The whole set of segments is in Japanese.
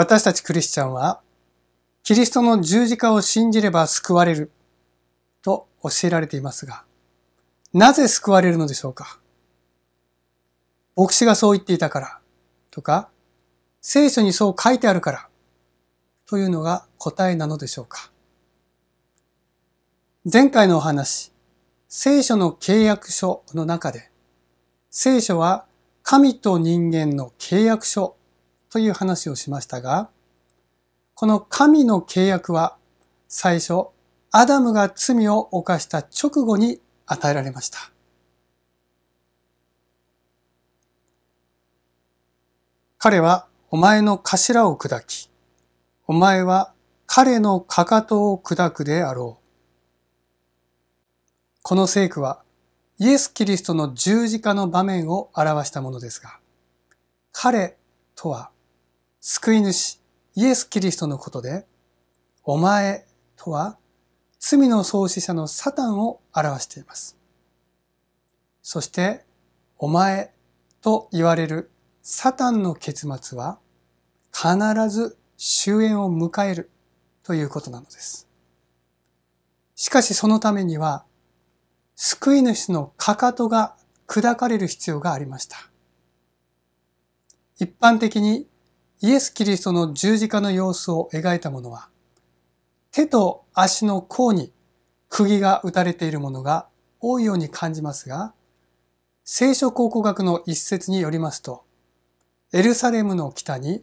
私たちクリスチャンは、キリストの十字架を信じれば救われると教えられていますが、なぜ救われるのでしょうか牧師がそう言っていたからとか、聖書にそう書いてあるからというのが答えなのでしょうか前回のお話、聖書の契約書の中で、聖書は神と人間の契約書という話をしましたが、この神の契約は最初、アダムが罪を犯した直後に与えられました。彼はお前の頭を砕き、お前は彼のかかとを砕くであろう。この聖句はイエス・キリストの十字架の場面を表したものですが、彼とは救い主、イエス・キリストのことで、お前とは罪の創始者のサタンを表しています。そして、お前と言われるサタンの結末は必ず終焉を迎えるということなのです。しかしそのためには救い主のかかとが砕かれる必要がありました。一般的にイエス・キリストの十字架の様子を描いたものは、手と足の甲に釘が打たれているものが多いように感じますが、聖書考古学の一節によりますと、エルサレムの北に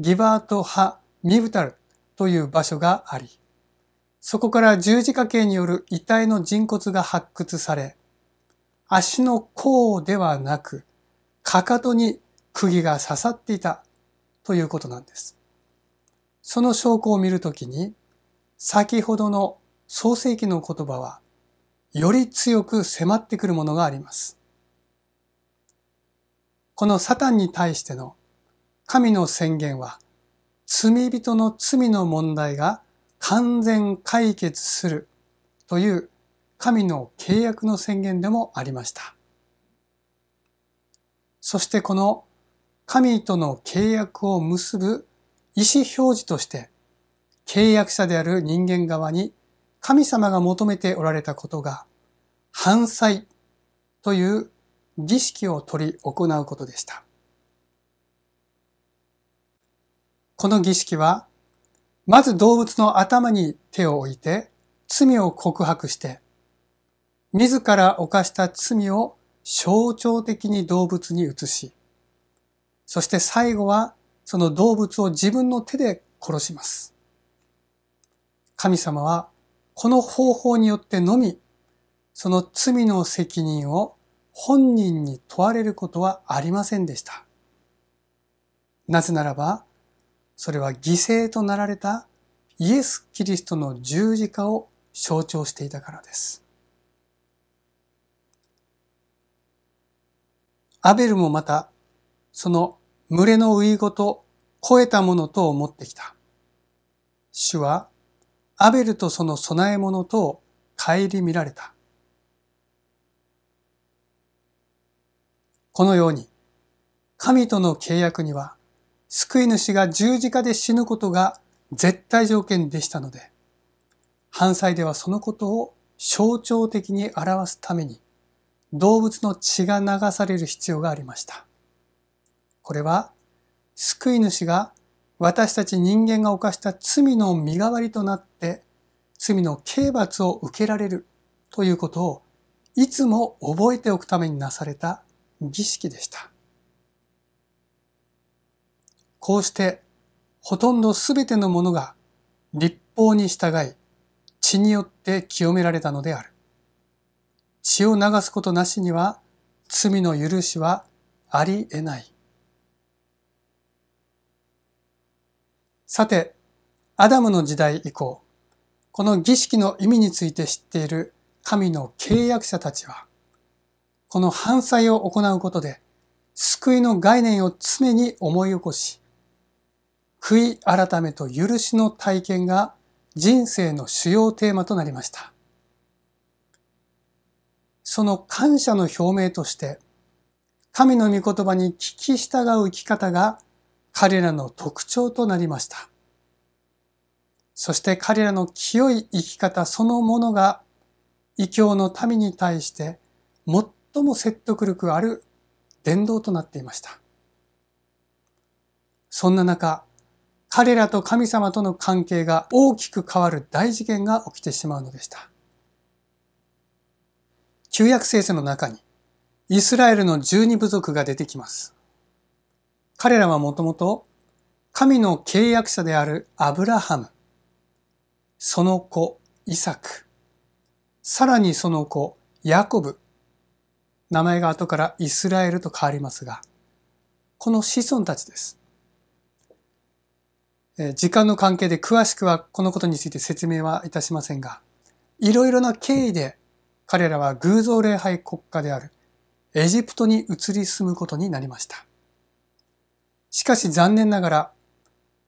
ギバートハ・ミブタルという場所があり、そこから十字架刑による遺体の人骨が発掘され、足の甲ではなく、かかとに釘が刺さっていたということなんです。その証拠を見るときに、先ほどの創世記の言葉は、より強く迫ってくるものがあります。このサタンに対しての神の宣言は、罪人の罪の問題が完全解決するという神の契約の宣言でもありました。そしてこの神との契約を結ぶ意思表示として、契約者である人間側に神様が求めておられたことが、犯罪という儀式を取り行うことでした。この儀式は、まず動物の頭に手を置いて、罪を告白して、自ら犯した罪を象徴的に動物に移し、そして最後はその動物を自分の手で殺します。神様はこの方法によってのみ、その罪の責任を本人に問われることはありませんでした。なぜならば、それは犠牲となられたイエス・キリストの十字架を象徴していたからです。アベルもまた、その群れのいごと肥えたものとを持ってきた。主はアベルとその供え物とを顧みられた。このように、神との契約には、救い主が十字架で死ぬことが絶対条件でしたので、犯罪ではそのことを象徴的に表すために、動物の血が流される必要がありました。これは救い主が私たち人間が犯した罪の身代わりとなって罪の刑罰を受けられるということをいつも覚えておくためになされた儀式でした。こうしてほとんどすべてのものが立法に従い血によって清められたのである。血を流すことなしには罪の許しはありえない。さて、アダムの時代以降、この儀式の意味について知っている神の契約者たちは、この犯罪を行うことで、救いの概念を常に思い起こし、悔い改めと許しの体験が人生の主要テーマとなりました。その感謝の表明として、神の御言葉に聞き従う生き方が彼らの特徴となりました。そして彼らの清い生き方そのものが異教の民に対して最も説得力ある伝道となっていました。そんな中、彼らと神様との関係が大きく変わる大事件が起きてしまうのでした。旧約聖書の中にイスラエルの十二部族が出てきます。彼らはもともと神の契約者であるアブラハム、その子イサク、さらにその子ヤコブ、名前が後からイスラエルと変わりますが、この子孫たちです。時間の関係で詳しくはこのことについて説明はいたしませんが、いろいろな経緯で彼らは偶像礼拝国家であるエジプトに移り住むことになりました。しかし残念ながら、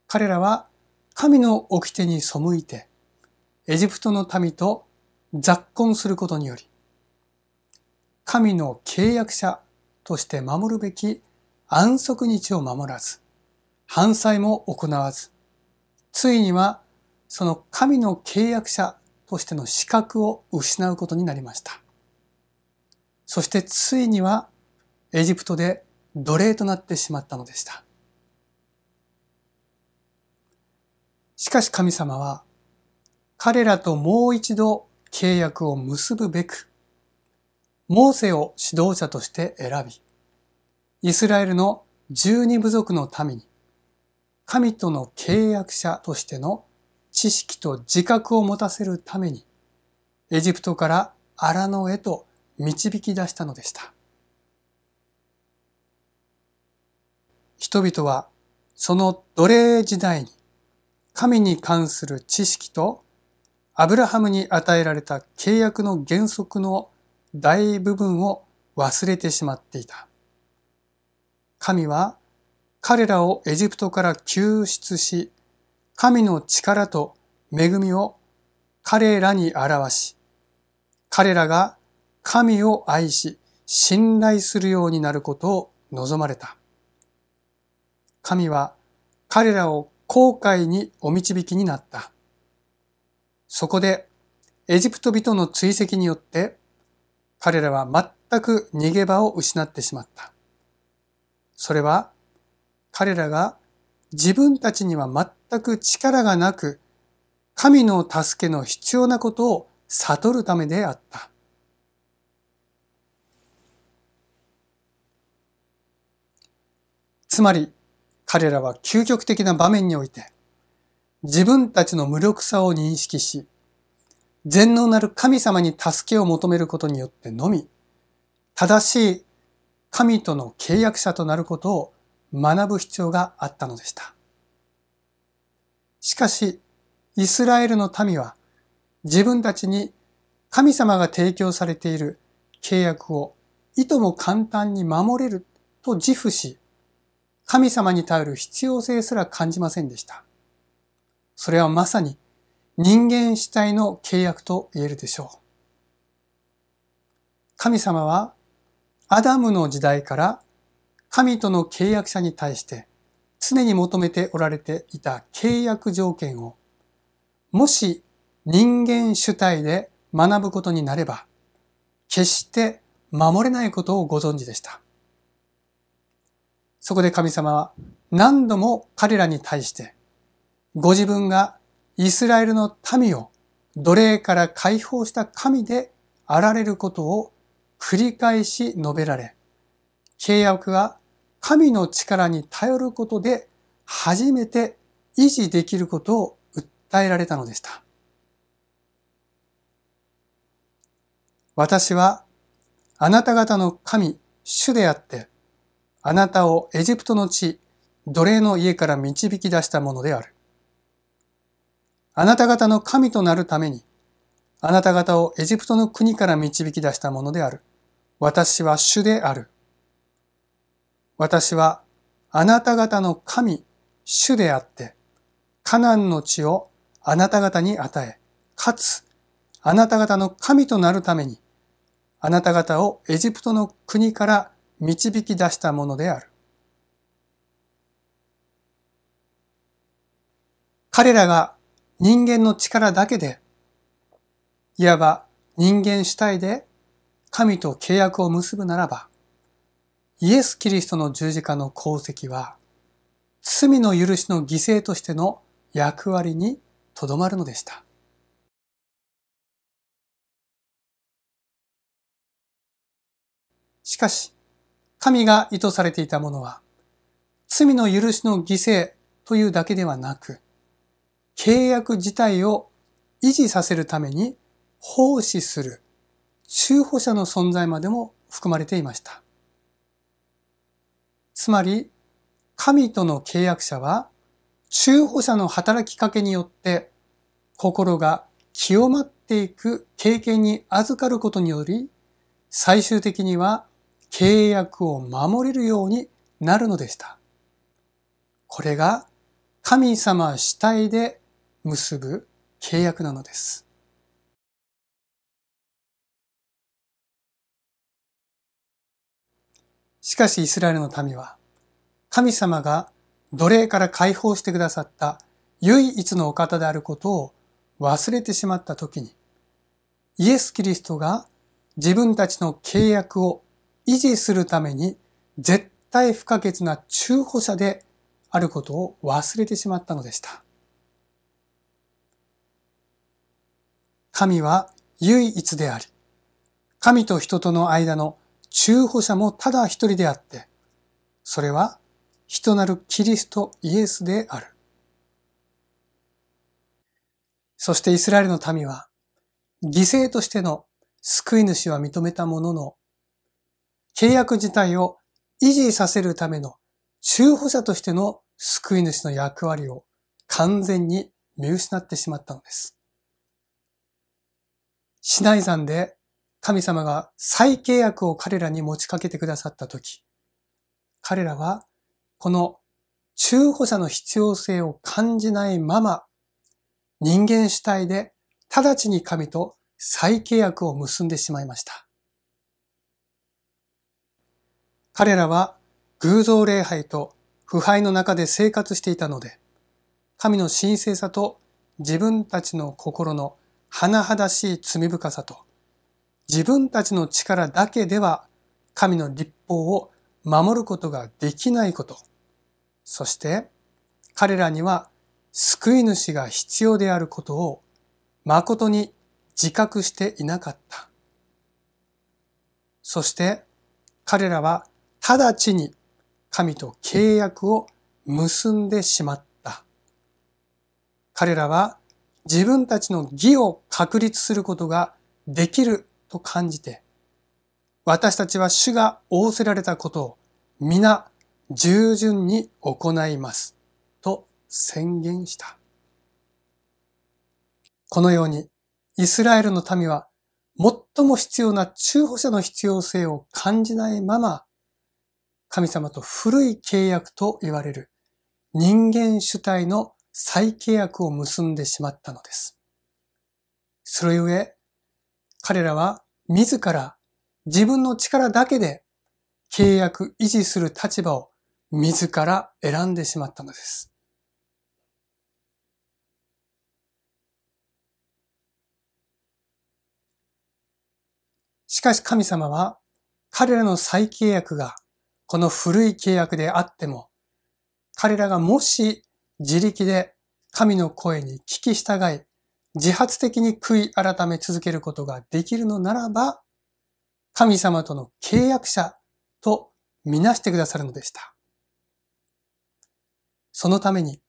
彼らは神の掟に背いて、エジプトの民と雑婚することにより、神の契約者として守るべき安息日を守らず、犯罪も行わず、ついにはその神の契約者としての資格を失うことになりました。そしてついにはエジプトで奴隷となってしまったのでした。しかし神様は彼らともう一度契約を結ぶべく、モーセを指導者として選び、イスラエルの十二部族の民に、神との契約者としての知識と自覚を持たせるために、エジプトから荒野へと導き出したのでした。人々はその奴隷時代に神に関する知識とアブラハムに与えられた契約の原則の大部分を忘れてしまっていた。神は彼らをエジプトから救出し、神の力と恵みを彼らに表し、彼らが神を愛し、信頼するようになることを望まれた。神は彼らを後悔にお導きになった。そこでエジプト人の追跡によって彼らは全く逃げ場を失ってしまった。それは彼らが自分たちには全く力がなく神の助けの必要なことを悟るためであった。つまり彼らは究極的な場面において、自分たちの無力さを認識し、全能なる神様に助けを求めることによってのみ、正しい神との契約者となることを学ぶ必要があったのでした。しかし、イスラエルの民は自分たちに神様が提供されている契約をいとも簡単に守れると自負し、神様に頼る必要性すら感じませんでした。それはまさに人間主体の契約と言えるでしょう。神様はアダムの時代から神との契約者に対して常に求めておられていた契約条件をもし人間主体で学ぶことになれば決して守れないことをご存知でした。そこで神様は何度も彼らに対して、ご自分がイスラエルの民を奴隷から解放した神であられることを繰り返し述べられ、契約は神の力に頼ることで初めて維持できることを訴えられたのでした。私はあなた方の神、主であって、あなたをエジプトの地、奴隷の家から導き出したものである。あなた方の神となるために、あなた方をエジプトの国から導き出したものである。私は主である。私はあなた方の神、主であって、カナンの地をあなた方に与え、かつ、あなた方の神となるために、あなた方をエジプトの国から導き出したものである。彼らが人間の力だけで、いわば人間主体で神と契約を結ぶならば、イエス・キリストの十字架の功績は、罪の許しの犠牲としての役割にとどまるのでした。しかし、神が意図されていたものは、罪の許しの犠牲というだけではなく、契約自体を維持させるために奉仕する中保者の存在までも含まれていました。つまり、神との契約者は、中保者の働きかけによって、心が清まっていく経験に預かることにより、最終的には契約を守れるようになるのでした。これが神様主体で結ぶ契約なのです。しかしイスラエルの民は、神様が奴隷から解放してくださった唯一のお方であることを忘れてしまった時に、イエス・キリストが自分たちの契約を維持するために絶対不可欠な中歩者であることを忘れてしまったのでした。神は唯一であり、神と人との間の中歩者もただ一人であって、それは人なるキリストイエスである。そしてイスラエルの民は、犠牲としての救い主は認めたものの、契約自体を維持させるための中保者としての救い主の役割を完全に見失ってしまったのです。シ内山で神様が再契約を彼らに持ちかけてくださったとき、彼らはこの中保者の必要性を感じないまま、人間主体で直ちに神と再契約を結んでしまいました。彼らは偶像礼拝と腐敗の中で生活していたので、神の神聖さと自分たちの心の甚だしい罪深さと、自分たちの力だけでは神の立法を守ることができないこと、そして彼らには救い主が必要であることを誠に自覚していなかった。そして彼らは直ちに神と契約を結んでしまった。彼らは自分たちの義を確立することができると感じて、私たちは主が仰せられたことを皆従順に行いますと宣言した。このようにイスラエルの民は最も必要な中保者の必要性を感じないまま神様と古い契約と言われる人間主体の再契約を結んでしまったのです。それゆえ、彼らは自ら自分の力だけで契約維持する立場を自ら選んでしまったのです。しかし神様は彼らの再契約がこの古い契約であっても、彼らがもし自力で神の声に聞き従い、自発的に悔い改め続けることができるのならば、神様との契約者とみなしてくださるのでした。そのために、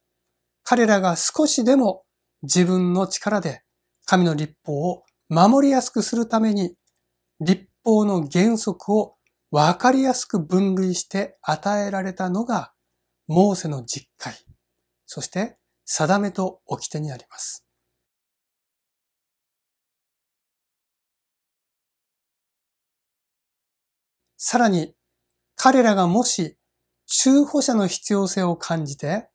彼らが少しでも自分の力で神の立法を守りやすくするために、立法の原則をわかりやすく分類して与えられたのが、モーセの実会、そして定めと掟になります。さらに、彼らがもし、修補者の必要性を感じて、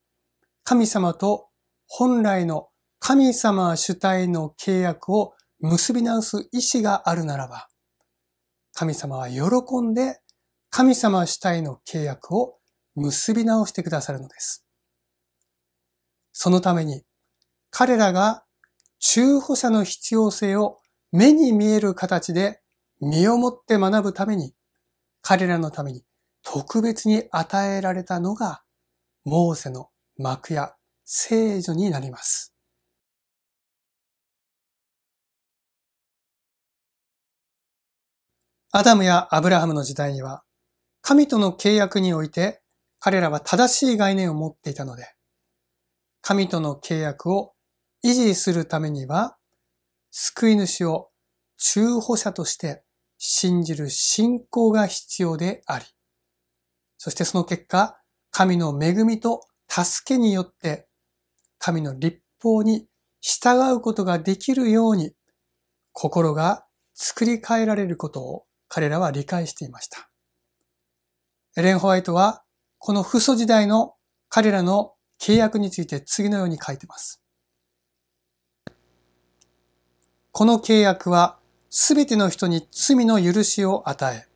神様と本来の神様主体の契約を結び直す意志があるならば、神様は喜んで神様主体の契約を結び直してくださるのです。そのために彼らが中歩者の必要性を目に見える形で身をもって学ぶために彼らのために特別に与えられたのがモーセの幕や聖女になります。アダムやアブラハムの時代には、神との契約において彼らは正しい概念を持っていたので、神との契約を維持するためには、救い主を中保者として信じる信仰が必要であり、そしてその結果、神の恵みと助けによって、神の立法に従うことができるように、心が作り変えられることを彼らは理解していました。エレン・ホワイトは、このフ祖時代の彼らの契約について次のように書いています。この契約は、すべての人に罪の許しを与え、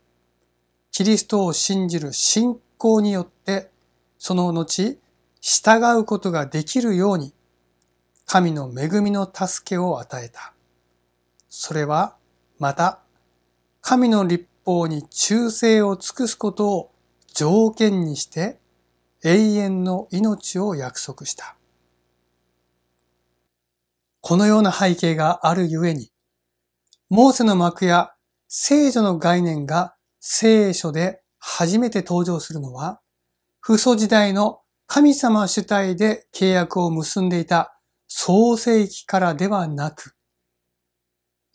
キリストを信じる信仰によって、その後、従うことができるように、神の恵みの助けを与えた。それは、また、神の立法に忠誠を尽くすことを条件にして永遠の命を約束した。このような背景があるゆえに、モーセの幕や聖女の概念が聖書で初めて登場するのは、父祖時代の神様主体で契約を結んでいた創世記からではなく、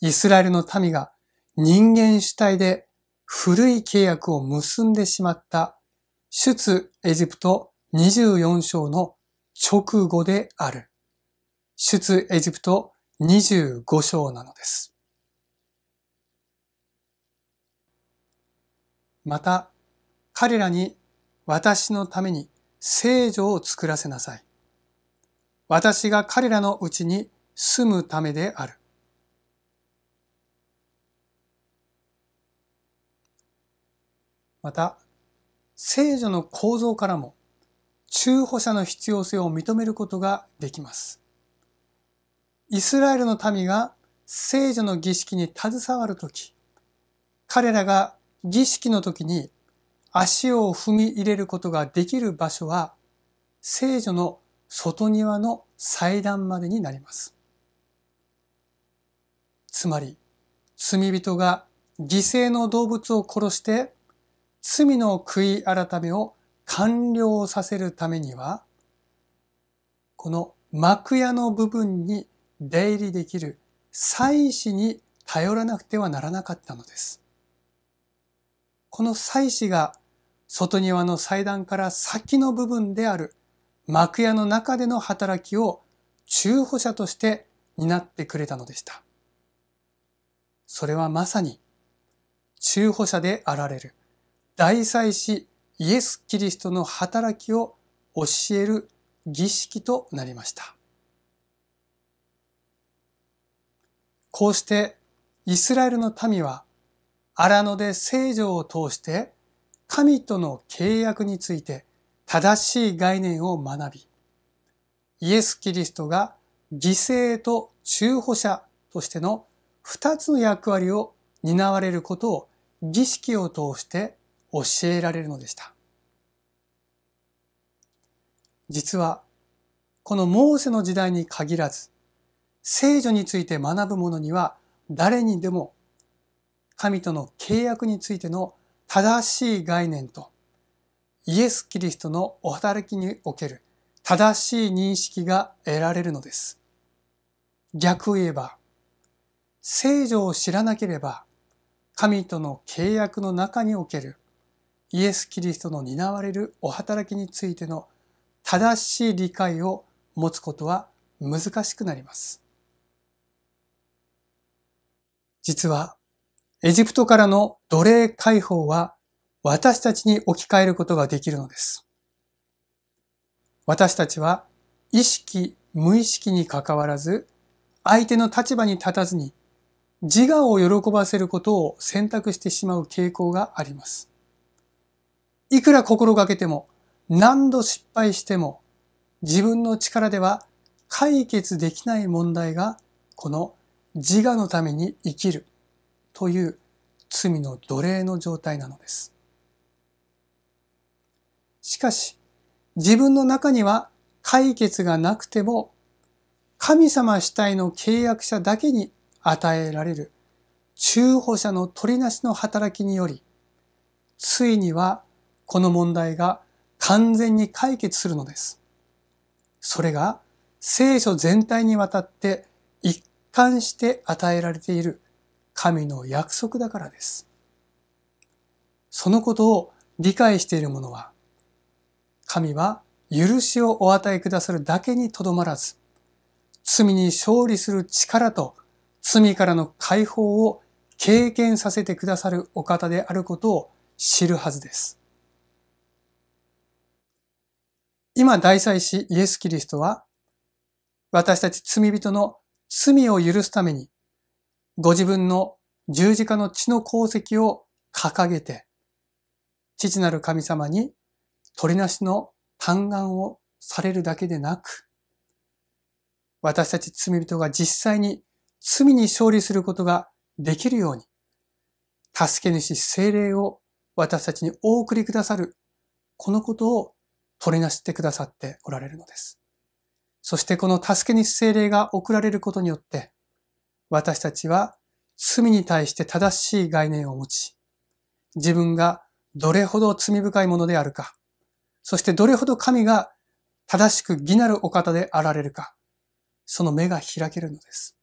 イスラエルの民が人間主体で古い契約を結んでしまった出エジプト24章の直後である出エジプト25章なのです。また彼らに私のために聖女を作らせなさい。私が彼らのうちに住むためである。また、聖女の構造からも、中保者の必要性を認めることができます。イスラエルの民が聖女の儀式に携わるとき、彼らが儀式のときに足を踏み入れることができる場所は、聖女の外庭の祭壇までになります。つまり、罪人が犠牲の動物を殺して罪の悔い改めを完了させるためには、この幕屋の部分に出入りできる祭祀に頼らなくてはならなかったのです。この祭祀が外庭の祭壇から先の部分である幕屋の中での働きを中歩者として担ってくれたのでした。それはまさに中歩者であられる大祭司イエス・キリストの働きを教える儀式となりました。こうしてイスラエルの民は荒野で聖女を通して神との契約について正しい概念を学び、イエス・キリストが犠牲と中保者としての二つの役割を担われることを儀式を通して教えられるのでした。実は、このモーセの時代に限らず、聖女について学ぶ者には誰にでも神との契約についての正しい概念とイエス・キリストのお働きにおける正しい認識が得られるのです。逆を言えば、聖女を知らなければ神との契約の中におけるイエス・キリストの担われるお働きについての正しい理解を持つことは難しくなります。実は、エジプトからの奴隷解放は私たちに置き換えることができるのです。私たちは意識、無意識に関わらず、相手の立場に立たずに自我を喜ばせることを選択してしまう傾向があります。いくら心がけても、何度失敗しても、自分の力では解決できない問題が、この自我のために生きるという罪の奴隷の状態なのです。しかし、自分の中には解決がなくても、神様主体の契約者だけに与えられる中保者の取りなしの働きにより、ついにはこの問題が完全に解決するのです。それが聖書全体にわたって一貫して与えられている神の約束だからです。そのことを理解している者は、神は許しをお与えくださるだけにとどまらず、罪に勝利する力と罪からの解放を経験させてくださるお方であることを知るはずです。今大祭司イエス・キリストは、私たち罪人の罪を許すために、ご自分の十字架の血の功績を掲げて、父なる神様にりなしの嘆願をされるだけでなく、私たち罪人が実際に罪に勝利することができるように、助け主精霊を私たちにお送りくださる、このことを取りなしてくださっておられるのです。そしてこの助けに精霊が送られることによって、私たちは罪に対して正しい概念を持ち、自分がどれほど罪深いものであるか、そしてどれほど神が正しく義なるお方であられるか、その目が開けるのです。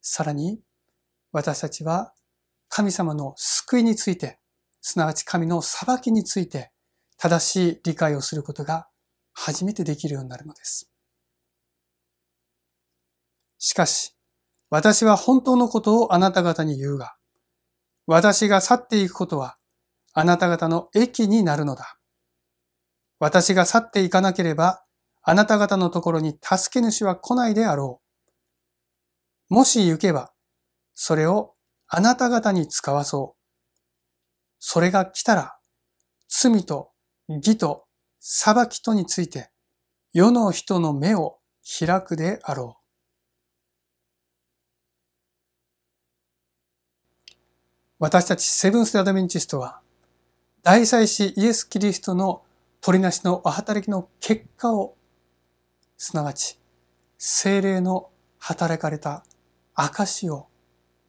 さらに、私たちは神様の救いについて、すなわち神の裁きについて正しい理解をすることが初めてできるようになるのです。しかし、私は本当のことをあなた方に言うが、私が去っていくことはあなた方の益になるのだ。私が去っていかなければ、あなた方のところに助け主は来ないであろう。もし行けば、それをあなた方に使わそう。それが来たら、罪と義と裁きとについて世の人の目を開くであろう。私たちセブンス・アドベンチストは大祭司イエス・キリストの取りなしのお働きの結果をすなわち精霊の働かれた証を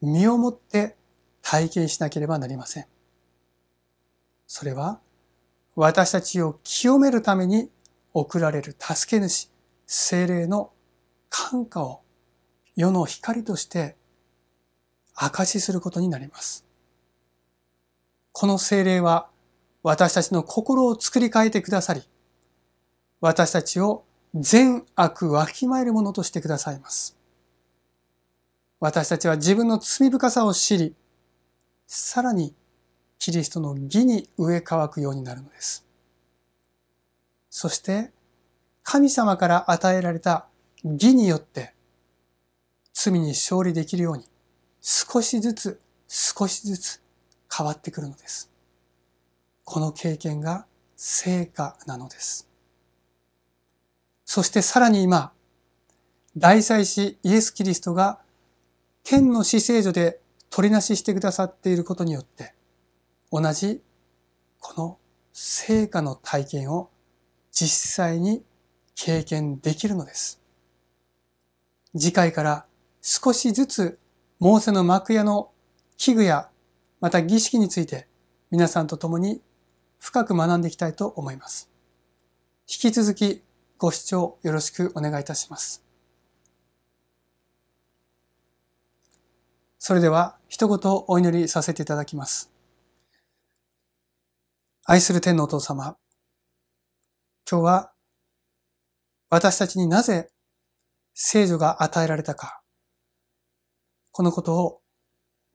身をもって体験しなければなりません。それは私たちを清めるために送られる助け主、精霊の感化を世の光として証しすることになります。この精霊は私たちの心を作り変えてくださり、私たちを善悪わきまえるものとしてくださいます。私たちは自分の罪深さを知り、さらにキリストの義に植え乾くようになるのです。そして、神様から与えられた義によって、罪に勝利できるように、少しずつ少しずつ変わってくるのです。この経験が成果なのです。そしてさらに今、大祭司イエス・キリストが天の死聖所で取りなししてくださっていることによって、同じこの成果の体験を実際に経験できるのです。次回から少しずつモーセの幕屋の器具やまた儀式について皆さんと共に深く学んでいきたいと思います。引き続きご視聴よろしくお願いいたします。それでは一言お祈りさせていただきます。愛する天のお父様、今日は私たちになぜ聖女が与えられたか、このことを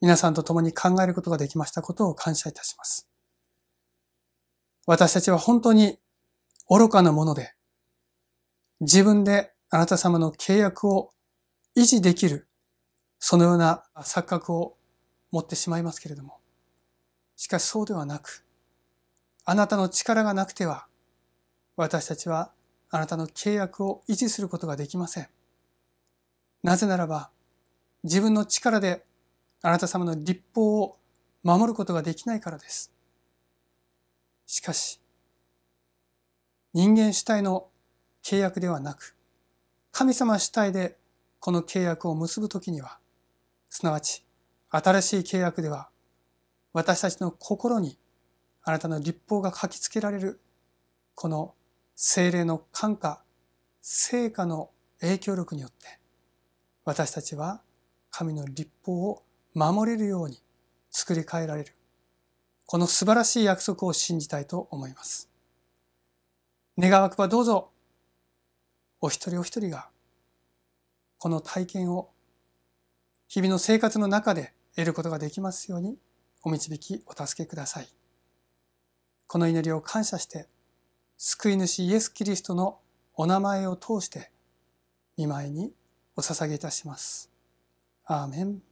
皆さんと共に考えることができましたことを感謝いたします。私たちは本当に愚かなもので、自分であなた様の契約を維持できる、そのような錯覚を持ってしまいますけれども、しかしそうではなく、あなたの力がなくては、私たちはあなたの契約を維持することができません。なぜならば、自分の力であなた様の立法を守ることができないからです。しかし、人間主体の契約ではなく、神様主体でこの契約を結ぶときには、すなわち新しい契約では、私たちの心にあなたの立法が書きつけられるこの精霊の感化成果の影響力によって私たちは神の立法を守れるように作り変えられるこの素晴らしい約束を信じたいと思います願わくばどうぞお一人お一人がこの体験を日々の生活の中で得ることができますようにお導きお助けください。この祈りを感謝して救い主イエス・キリストのお名前を通して見舞いにお捧げいたします。アーメン。